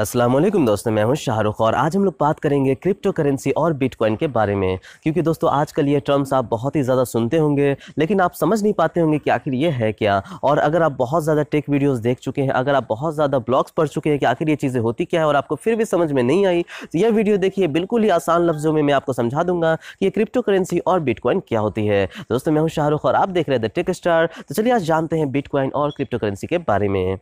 असलम दोस्तों मैं हूं शाहरुख और आज हम लोग बात करेंगे क्रिप्टो करेंसी और बिटकॉइन के बारे में क्योंकि दोस्तों आजकल ये टर्म्स आप बहुत ही ज़्यादा सुनते होंगे लेकिन आप समझ नहीं पाते होंगे कि आखिर ये है क्या और अगर आप बहुत ज़्यादा टेक वीडियोस देख चुके हैं अगर आप बहुत ज़्यादा ब्लॉग्स पढ़ चुके हैं कि आखिर ये चीज़ें होती क्या है और आपको फिर भी समझ में नहीं आई तो यह वीडियो देखिए बिल्कुल ही आसान लफ्ज़ों में मैं आपको समझा दूंगा कि क्रिप्टो करेंसी और बिटकॉइन क्या होती है दोस्तों मैं हूँ शाहरुख और आप देख रहे थे टेक स्टार तो चलिए आज जानते हैं बिटकॉइन और क्रिप्टो करेंसी के बारे में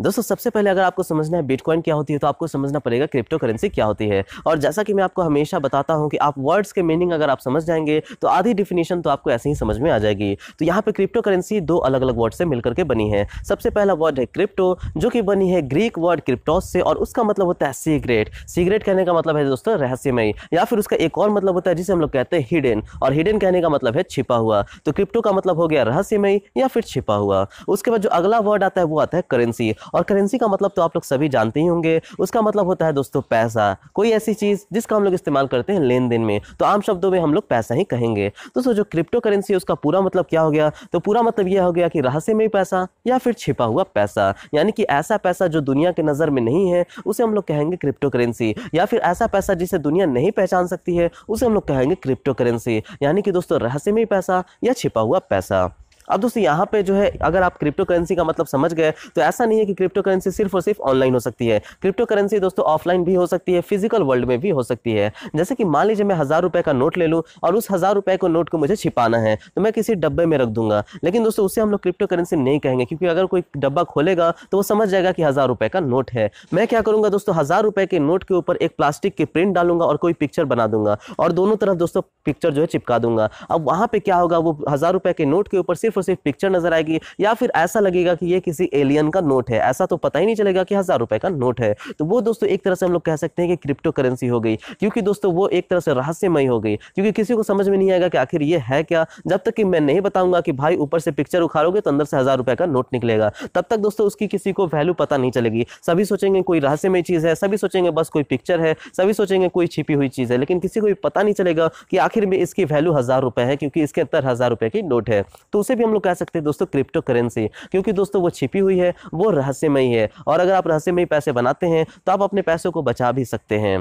दोस्तों सबसे पहले अगर आपको समझना है बिटकॉइन क्या होती है तो आपको समझना पड़ेगा क्रिप्टो करेंसी क्या होती है और जैसा कि मैं आपको हमेशा बताता हूँ कि आप वर्ड्स के मीनिंग अगर आप समझ जाएंगे तो आधी डिफिनेशन तो आपको ऐसे ही समझ में आ जाएगी तो यहाँ पर क्रिप्टो करेंसी दो अलग अलग वर्ड से मिलकर के बनी है सबसे पहला वर्ड है क्रिप्टो जो कि बनी है ग्रीक वर्ड क्रिप्टोस से और उसका मतलब होता है सीगरेट सीगरेट कहने का मतलब है दोस्तों रहस्यमय या फिर उसका एक और मतलब होता है जिसे हम लोग कहते हैं हिडन और हिडन कहने का मतलब है छिपा हुआ तो क्रिप्टो का मतलब हो गया रहस्यमय या फिर छिपा हुआ उसके बाद जो अगला वर्ड आता है वो आता है करेंसी और करेंसी का मतलब तो आप लोग सभी जानते ही होंगे उसका मतलब होता है दोस्तों पैसा कोई ऐसी चीज़ जिसका हम लोग इस्तेमाल करते हैं लेन देन में तो आम शब्दों में हम लोग पैसा ही कहेंगे दोस्तों जो क्रिप्टो करेंसी है उसका पूरा मतलब क्या हो गया तो पूरा मतलब यह हो गया कि रहस्य में पैसा या फिर छिपा हुआ पैसा यानी कि ऐसा पैसा जो दुनिया के नज़र में नहीं है उसे हम लोग कहेंगे क्रिप्टो करेंसी या फिर ऐसा पैसा जिसे दुनिया नहीं पहचान सकती है उसे हम लोग कहेंगे क्रिप्टो करेंसी यानी कि दोस्तों रहस्यमय पैसा या छिपा हुआ पैसा अब दोस्तों यहाँ पे जो है अगर आप क्रिप्टो करेंसी का मतलब समझ गए तो ऐसा नहीं है कि क्रिप्टो करेंसी सिर्फ और सिर्फ ऑनलाइन हो सकती है क्रिप्टो करेंसी दोस्तों ऑफलाइन भी हो सकती है फिजिकल वर्ल्ड में भी हो सकती है जैसे कि मान लीजिए मैं हज़ार रुपये का नोट ले लूँ और उस हज़ार रुपये को नोट को मुझे छिपाना है तो मैं किसी डब्बे में रख दूंगा लेकिन दोस्तों उसे हम लोग क्रिप्टो करेंसी नहीं कहेंगे क्योंकि अगर कोई डब्बा खोलेगा तो वो समझ जाएगा कि हज़ार रुपये का नोट है मैं क्या करूँगा दोस्तों हज़ार रुपये के नोट के ऊपर एक प्लास्टिक की प्रिंट डालूंगा और कोई पिक्चर बना दूंगा और दोनों तरफ दोस्तों पिक्चर जो है चिपका दूंगा अब वहाँ पे क्या होगा वो हज़ार रुपये के नोट के ऊपर सिर्फ सिर्फ और सिर्फ पिक्चर नजर आएगी या फिर ऐसा लगेगा कि ये किसी एलियन का नोट है ऐसा तो पता ही नहीं चलेगा कि हज़ार रुपए का नोट है तो वो दोस्तों एक तरह से हम लोग कह सकते हैं कि क्रिप्टो करेंसी हो गई क्योंकि दोस्तों वो एक तरह से रहस्यमय हो गई क्योंकि किसी को समझ में नहीं आएगा कि आखिर ये है क्या जब तक कि मैं नहीं बताऊंगा कि भाई ऊपर से पिक्चर उखाड़ोगे तो अंदर से हज़ार रुपए का नोट निकलेगा तब तक दोस्तों उसकी किसी को वैल्यू पता नहीं चलेगी सभी सोचेंगे कोई रहस्यमय चीज़ है सभी सोचेंगे बस कोई पिक्चर है सभी सोचेंगे कोई छिपी हुई चीज़ है लेकिन किसी को भी पता नहीं चलेगा कि आखिर में इसकी वैल्यू हज़ार रुपए है क्योंकि इसके अंदर हज़ार रुपए की नोट है तो उसे भी हम लोग कह सकते हैं दोस्तों क्रिप्टो करेंसी क्योंकि दोस्तों वो छिपी हुई है वो रहस्यमयी है और अगर आप रहस्यमयी पैसे बनाते हैं तो आप अपने पैसों को बचा भी सकते हैं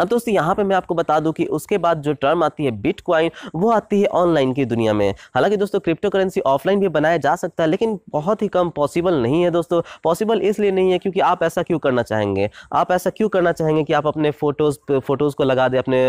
अब दोस्तों यहाँ पे मैं आपको बता दूं कि उसके बाद जो टर्म आती है बिटकॉइन वो आती है ऑनलाइन की दुनिया में हालांकि दोस्तों क्रिप्टो करेंसी ऑफलाइन भी बनाया जा सकता है लेकिन बहुत ही कम पॉसिबल नहीं है दोस्तों पॉसिबल इसलिए नहीं है क्योंकि आप ऐसा क्यों करना चाहेंगे आप ऐसा क्यों करना चाहेंगे कि आप अपने फोटोज़ फोटोज़ को लगा दें अपने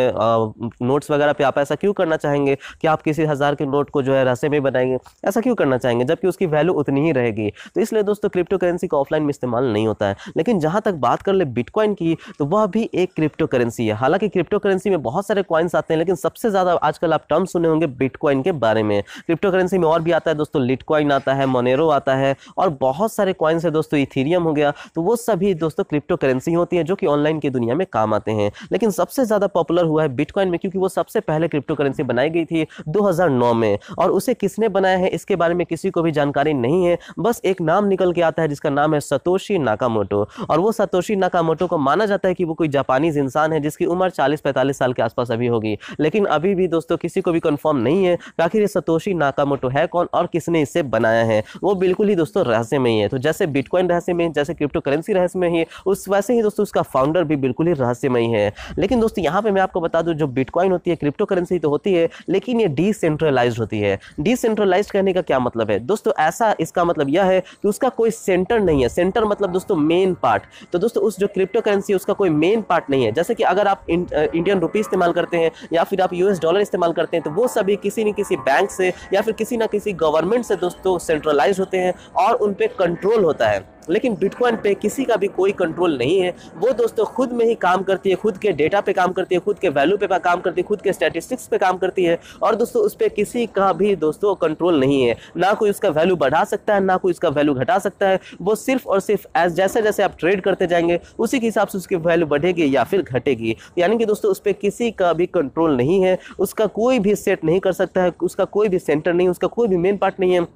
नोट्स वगैरह पर आप ऐसा क्यों करना चाहेंगे कि आप किसी हज़ार के नोट को जो है रस्से में बनाएंगे ऐसा क्यों करना चाहेंगे जबकि उसकी वैल्यू उतनी ही रहेगी तो इसलिए दोस्तों क्रिप्टो करेंसी का ऑफलाइन में इस्तेमाल नहीं होता है लेकिन जहाँ तक बात कर ले बिटकॉइन की तो वह भी एक क्रिप्टो करेंसी करेंसी है हालांकि क्रिप्टो करेंसी में बहुत सारे कॉइन्स आते हैं लेकिन सबसे ज़्यादा आजकल आप टर्म सुने होंगे बिटकॉइन के बारे में क्रिप्टो करेंसी में और भी आता है दोस्तों लिटकॉइन आता है मोनेरो आता है और बहुत सारे कॉइन्स है दोस्तों इथीरियम हो गया तो वो सभी दोस्तों क्रिप्टो करेंसी होती है जो कि ऑनलाइन की दुनिया में काम आते हैं लेकिन सबसे ज़्यादा पॉपुलर हुआ है बिटकॉइन में क्योंकि वो सबसे पहले क्रिप्टो करेंसी बनाई गई थी दो में और उसे किसने बनाया है इसके बारे में किसी को भी जानकारी नहीं है बस एक नाम निकल के आता है जिसका नाम है सतोशी नाकामोटो और वो सतोशी नाकामोटो को माना जाता है कि वो कोई जापानीज इंसान है जिसकी उम्र 40-45 साल के आसपास अभी होगी लेकिन अभी भी दोस्तों किसी को भी कंफर्म नहीं है आखिर ये सतोशी नाकामोटो है कौन और किसने इसे बनाया है वो बिल्कुल ही दोस्तों रहस्य में ही है तो जैसे बिटकॉइन रहस्य में जैसे क्रिप्टो करेंसी रहस्य में ही उस वैसे ही दोस्तों उसका फाउंडर भी बिल्कुल ही रहस्यमय है लेकिन दोस्तों यहाँ पर मैं आपको बता दूँ जो बिटकॉइन होती है क्रिप्टो करेंसी तो होती है लेकिन ये डिसेंट्रलाइज होती है डिसेंट्रलाइज कहने का क्या मतलब है दोस्तों ऐसा इसका मतलब यह है कि उसका कोई सेंटर नहीं है सेंटर मतलब दोस्तों मेन पार्ट तो दोस्तों उस जो क्रिप्टो करेंसी उसका कोई मेन पार्ट नहीं है जैसे कि अगर अगर आप इंडियन रुपी इस्तेमाल करते हैं या फिर आप यूएस डॉलर इस्तेमाल करते हैं तो वो सभी किसी न किसी बैंक से या फिर किसी ना किसी गवर्नमेंट से दोस्तों सेंट्रलाइज होते हैं और उन पर कंट्रोल होता है लेकिन बिटकॉइन पे किसी का भी कोई कंट्रोल नहीं है वो दोस्तों खुद में ही काम करती है खुद के डेटा पे काम करती है खुद के वैल्यू पे काम करती है खुद के स्टैटिस्टिक्स पे काम करती है और दोस्तों उस पर किसी का भी दोस्तों कंट्रोल नहीं है ना कोई उसका वैल्यू बढ़ा सकता है ना कोई उसका वैल्यू घटा सकता है वो सिर्फ और सिर्फ एज जैसे जैसे आप ट्रेड करते जाएंगे उसी के हिसाब से उसकी वैल्यू बढ़ेगी या फिर घटेगी यानी कि दोस्तों उस पर किसी का भी कंट्रोल नहीं है उसका कोई भी सेट नहीं कर सकता है उसका कोई भी सेंटर नहीं उसका कोई भी मेन पार्ट नहीं है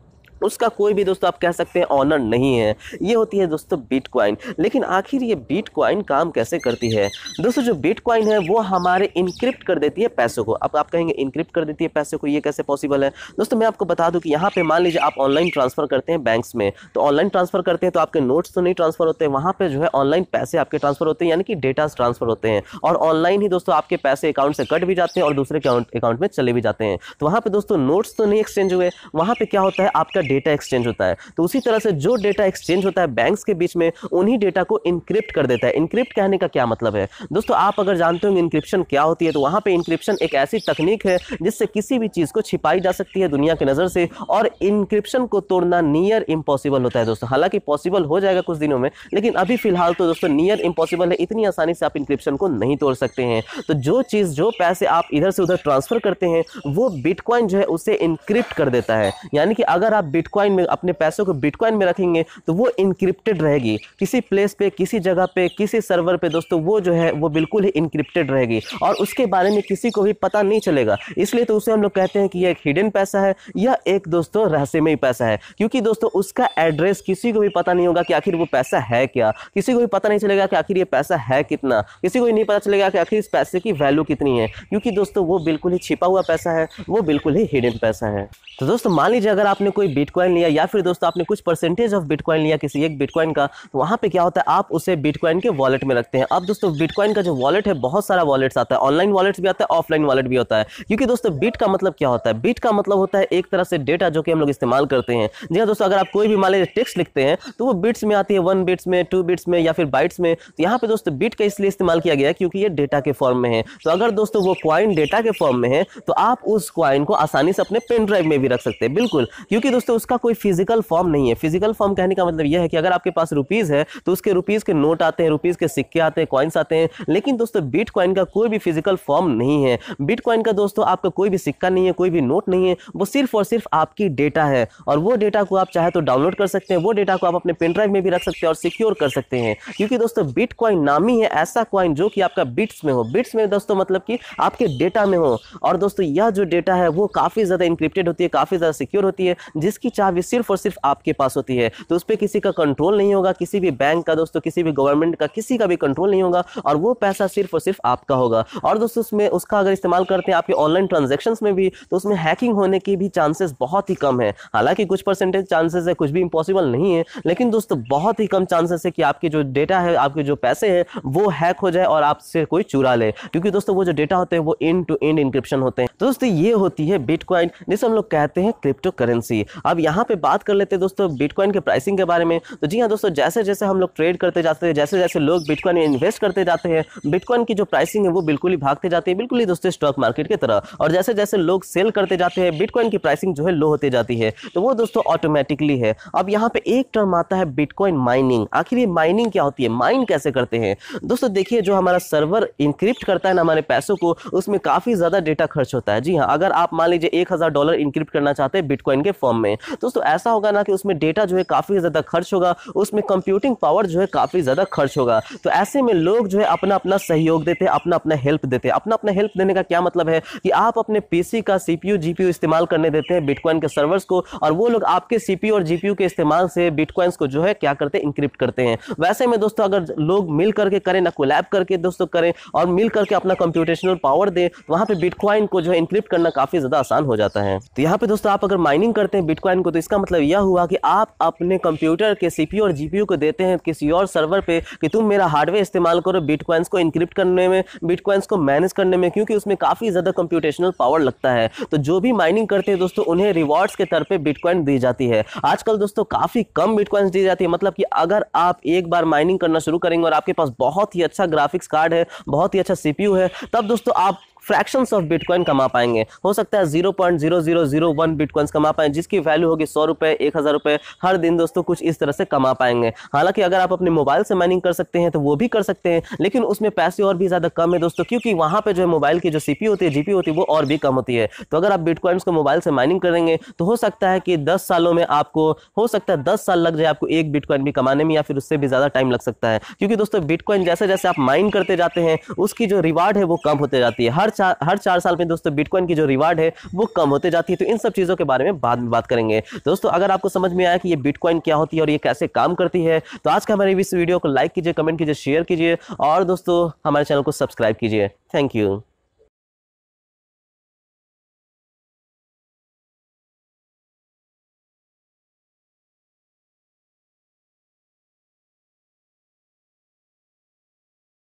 उसका कोई भी दोस्तों आप कह सकते हैं ऑनर नहीं है ये होती है दोस्तों बीट क्वाइन लेकिन आखिर ये बीट क्वाइन काम कैसे करती है दोस्तों जो बीट क्वाइन है वो हमारे इनक्रिप्ट कर देती है पैसों को अब आप कहेंगे इनक्रिप्ट कर देती है पैसे को ये कैसे पॉसिबल है दोस्तों मैं आपको बता दूँ कि यहाँ पर मान लीजिए आप ऑनलाइन ट्रांसफ़र करते हैं बैंक्स में तो ऑनलाइन ट्रांसफ़र करते हैं तो आपके नोट्स तो नहीं ट्रांसफ़र होते वहाँ पर जो है ऑनलाइन पैसे आपके ट्रांसफ़र होते हैं यानी कि डेटा ट्रांसफ़र होते हैं और ऑनलाइन ही दोस्तों आपके पैसे अकाउंट से कट भी जाते हैं और दूसरे अकाउंट में चले भी जाते हैं तो वहाँ पर दोस्तों नोट्स तो नहीं एक्सचेंज हुए वहाँ पर क्या होता है आपका डेटा एक्सचेंज होता है तो उसी तरह से जो डेटा एक्सचेंज होता है बैंक्स के बीच में उन्हीं डेटा को इंक्रिप्ट कर देता है इंक्रिप्ट कहने का क्या मतलब है दोस्तों आप अगर जानते होंगे इंक्रिप्शन क्या होती है तो वहाँ पर इंक्रिप्शन एक ऐसी तकनीक है जिससे किसी भी चीज़ को छिपाई जा सकती है दुनिया की नज़र से और इंक्रिप्शन को तोड़ना नियर इम्पॉसिबल होता है दोस्तों हालांकि पॉसिबल हो जाएगा कुछ दिनों में लेकिन अभी फिलहाल तो दोस्तों नियर इम्पॉसिबल है इतनी आसानी से आप इंक्रिप्शन को नहीं तोड़ सकते हैं तो जो चीज़ जो पैसे आप इधर से उधर ट्रांसफ़र करते हैं वो बिटकॉइन जो है उसे इंक्रिप्ट कर देता है यानी कि अगर आप बिटकॉइन में अपने पैसों को बिटकॉइन में रखेंगे तो वो इनक्रिप्टेड रहेगी किसी प्लेस पे किसी जगह पे किसी सर्वर पे दोस्तों वो जो है वो बिल्कुल ही इनक्रिप्टेड रहेगी और उसके बारे में किसी को भी पता नहीं चलेगा इसलिए तो उसे हम लोग कहते हैं कि यह एक हिडन पैसा है या एक दोस्तों रहस्यमय पैसा है क्योंकि दोस्तों उसका एड्रेस किसी को भी पता नहीं होगा कि आखिर वो पैसा है क्या किसी को भी पता नहीं चलेगा कि आखिर ये पैसा है कितना किसी को भी नहीं पता चलेगा कि आखिर इस पैसे की वैल्यू कितनी है क्योंकि दोस्तों वो बिल्कुल ही छिपा हुआ पैसा है वो बिल्कुल ही हिडन पैसा है तो दोस्तों मान लीजिए अगर आपने कोई बिटकॉइन लिया या फिर दोस्तों आपने कुछ परसेंटेज ऑफ बिटकॉइन लिया किसी एक बिटकॉइन का तो वहाँ पे क्या होता है आप उसे बिटकॉइन के वॉलेट में रखते हैं अब दोस्तों बिटकॉइन का जो वॉलेट है बहुत सारा वॉलेट्स आता है ऑनलाइन वॉलेट्स भी आता है ऑफलाइन वॉलेट भी होता है क्योंकि दोस्तों बिट का मतलब क्या होता है बिट का मतलब होता है एक तरह से डेटा जो कि हम लोग इस्तेमाल करते हैं जी हाँ दोस्तों अगर आप कोई भी मान लीजिए टेक्स्ट लिखते हैं तो वो बिट्स में आती है वन बिट्स में टू बिट्स में या फिर बाइट्स में तो यहाँ पे दोस्तों बिट का इसलिए इस्तेमाल किया गया क्योंकि ये डेटा के फॉर्म में है तो अगर दोस्तों वो क्वाइन डेटा के फॉर्म में है तो आप उस क्वाइन को आसानी से अपने पेन ड्राइव में भी रख सकते हैं बिल्कुल क्योंकि दोस्तों तो उसका कोई फिजिकल फॉर्म नहीं है फिजिकल फॉर्म कहने का मतलब यह है कि अगर आपके पास रुपीज़ है तो उसके रुपीज़ के नोट आते हैं रुपीज़ के सिक्के आते हैं कॉइन्स आते हैं लेकिन दोस्तों बिट का कोई भी फिजिकल फॉर्म नहीं है बिट का दोस्तों आपका कोई भी सिक्का नहीं है कोई भी नोट नहीं है वो सिर्फ और सिर्फ आपकी डेटा है और वो डेटा को आप चाहे तो डाउनलोड कर सकते हैं वो डेटा को आप अपने पेन ड्राइव में भी रख सकते हैं और सिक्योर कर सकते हैं क्योंकि दोस्तों बिट नाम ही है ऐसा कॉइन जो कि आपका बिट्स में हो बिट्स में दोस्तों मतलब कि आपके डेटा में हो और दोस्तों यह जो डेटा है वो काफ़ी ज़्यादा इंक्रिप्टेड होती है काफ़ी ज़्यादा सिक्योर होती है जिसकी उसकी चाबी सिर्फ और सिर्फ आपके पास होती है तो उस पर किसी का कंट्रोल नहीं होगा किसी भी बैंक का दोस्तों किसी भी गवर्नमेंट का किसी का भी कंट्रोल नहीं होगा और वो पैसा सिर्फ और सिर्फ आपका होगा और दोस्तों उसमें उसका अगर इस्तेमाल करते हैं आपके ऑनलाइन ट्रांजेक्शन में भी तो उसमें हैकिंग होने की भी चांसेस बहुत ही कम है हालांकि कुछ परसेंटेज चांसेस है कुछ भी इम्पॉसिबल नहीं है लेकिन दोस्तों बहुत ही कम चांसेस है कि आपके जो डेटा है आपके जो पैसे हैं वो हैक हो जाए और आपसे कोई चुरा ले क्योंकि दोस्तों वो जो डेटा होते हैं वो एंड टू एंड इंक्रिप्शन होते हैं तो दोस्तों ये होती है बिटकॉइन जिसे हम लोग कहते हैं क्रिप्टो करेंसी अब यहाँ पे बात कर लेते हैं दोस्तों बिटकॉइन के प्राइसिंग के बारे में तो जी हाँ दोस्तों जैसे जैसे हम लोग ट्रेड करते जाते हैं जैसे जैसे लोग बिटकॉइन में इन्वेस्ट करते जाते हैं बिटकॉइन की जो प्राइसिंग है वो बिल्कुल ही भागते जाते हैं बिल्कुल ही दोस्तों स्टॉक मार्केट की तरह और जैसे जैसे लोग सेल करते जाते हैं बिटकॉइन की प्राइसिंग जो है लो होते जाती है तो वो दोस्तों ऑटोमेटिकली है अब यहाँ पे एक टर्म आता है बिटकॉइन माइनिंग आखिर ये माइनिंग क्या होती है माइन कैसे करते हैं दोस्तों देखिए जो हमारा सर्वर इंक्रिप्ट करता है ना हमारे पैसों को उसमें काफ़ी ज़्यादा डेटा खर्च होता है जी हाँ अगर आप मान लीजिए एक डॉलर इंक्रिप्ट करना चाहते हैं बिटकॉइन के फॉर्म में दोस्तों ऐसा होगा ना कि उसमें डेटा जो है काफ़ी ज़्यादा खर्च होगा उसमें कंप्यूटिंग पावर जो है काफ़ी ज़्यादा खर्च होगा तो ऐसे में लोग जो है अपना अपना सहयोग देते हैं अपना अपना हेल्प देते हैं अपना अपना हेल्प देने का क्या मतलब है कि आप अपने पीसी का सीपीयू जीपीयू इस्तेमाल करने देते हैं बिटकॉइन के सर्वर्स को और वो लोग आपके सीपीयू और जीपीयू के इस्तेमाल से बिटकॉइंस को जो है क्या करते हैं इंक्रिप्ट करते हैं वैसे में दोस्तों अगर लोग मिल करके करें ना कोलैब करके दोस्तों करें और मिल करके अपना कंप्यूटेशनल पावर दें तो वहाँ पर बिटकॉइन को जो है इंक्रिप्ट करना काफ़ी ज़्यादा आसान हो जाता है तो यहाँ पे दोस्तों आप अगर माइनिंग करते हैं बिटकॉइन लाइन को तो इसका मतलब यह हुआ कि आप अपने कंप्यूटर के सी और जी को देते हैं किसी और सर्वर पर कि तुम मेरा हार्डवेयर इस्तेमाल करो बिटकॉइंस को इनक्रिप्ट करने में बिटकॉइंस को मैनेज करने में क्योंकि उसमें काफ़ी ज़्यादा कंप्यूटेशनल पावर लगता है तो जो भी माइनिंग करते हैं दोस्तों उन्हें रिवॉर्ड्स के तौर पर बिटकॉइन दी जाती है आजकल दोस्तों काफ़ी कम बिटकॉइंस दी जाती है मतलब कि अगर आप एक बार माइनिंग करना शुरू करेंगे और आपके पास बहुत ही अच्छा ग्राफिक्स कार्ड है बहुत ही अच्छा सीपीयू है तब दोस्तों आप फ्रैक्शंस ऑफ बिटकॉइन कमा पाएंगे हो सकता है zero point zero zero zero one bitcoins कमा पाएंगे जिसकी वैल्यू होगी सौ रुपये एक हज़ार रुपये हर दिन दोस्तों कुछ इस तरह से कमा पाएंगे हालांकि अगर आप अपने मोबाइल से माइनिंग कर सकते हैं तो वो भी कर सकते हैं लेकिन उसमें पैसे और भी ज़्यादा कम है दोस्तों क्योंकि वहाँ पर जो है मोबाइल की जो सी होती है जी होती है वो और भी कम होती है तो अगर आप बिटकॉइंस को मोबाइल से माइनिंग करेंगे तो हो सकता है कि दस सालों में आपको हो सकता है दस साल लग जाए आपको एक बिटकॉइन भी कमाने में या फिर उससे भी ज़्यादा टाइम लग सकता है क्योंकि दोस्तों बिटकॉइन जैसे जैसे आप माइन करते जाते हैं उसकी जो रिवार्ड है वो कम होते जाती है हर चार हर चार साल में दोस्तों बिटकॉइन की जो रिवार्ड है वो कम होते जाती है तो इन सब चीज़ों के बारे में बाद में बात करेंगे दोस्तों अगर आपको समझ में आया कि ये बिटकॉइन क्या होती है और ये कैसे काम करती है तो आज का हमारे इस वीडियो को लाइक कीजिए कमेंट कीजिए शेयर कीजिए और दोस्तों हमारे चैनल को सब्सक्राइब कीजिए थैंक यू